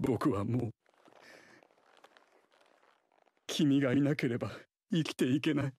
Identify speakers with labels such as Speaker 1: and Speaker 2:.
Speaker 1: 僕はもう君がいなければ生きていけない